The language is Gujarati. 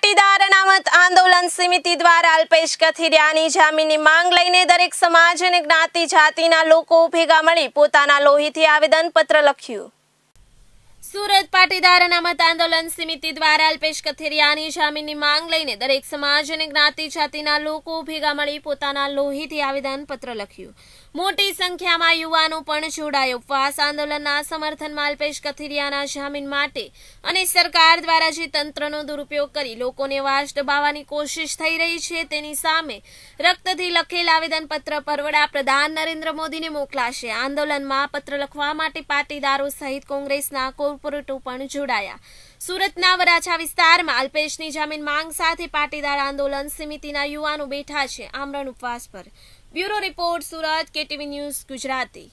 પાટીદાર અનામત આંદોલન સમિતિ દ્વારા અલ્પેશ કથિરિયાની જામીનની માંગ લઈને દરેક સમાજ અને જ્ઞાતિ જાતિના લોકો ભેગા મળી પોતાના લોહીથી આવેદનપત્ર લખ્યું સુરત પાટીદાર અનામત આંદોલન સમિતિ દ્વારા અલ્પેશ કથેરિયાની જામીનની માંગ લઈને દરેક સમાજ અને જ્ઞાતિ જાતિના લોકો ભેગા મળી પોતાના લોહીથી આવેદનપત્ર લખ્યું મોટી સંખ્યામાં યુવાનો પણ જોડાયો ઉપવાસ આંદોલનના સમર્થનમાં અલ્પેશ કથિરિયાના જામીન માટે અને સરકાર દ્વારા જે તંત્રનો દુરુપયોગ કરી લોકોને વાસ દબાવવાની કોશિશ થઈ રહી છે તેની સામે રક્તથી લખેલ આવેદનપત્ર પરવડા પ્રધાન નરેન્દ્ર મોદીને મોકલાશે આંદોલનમાં પત્ર લખવા માટે પાટીદારો સહિત કોંગ્રેસના પુરટું પણ જોડાયા સુરતના વરાછા વિસ્તારમાં અલ્પેશની જમીન માંગ સાથે પાટીદાર આંદોલન સમિતિના યુવાનો બેઠા છે આમરણ ઉપવાસ પર bureau report Surat KTV news Gujarati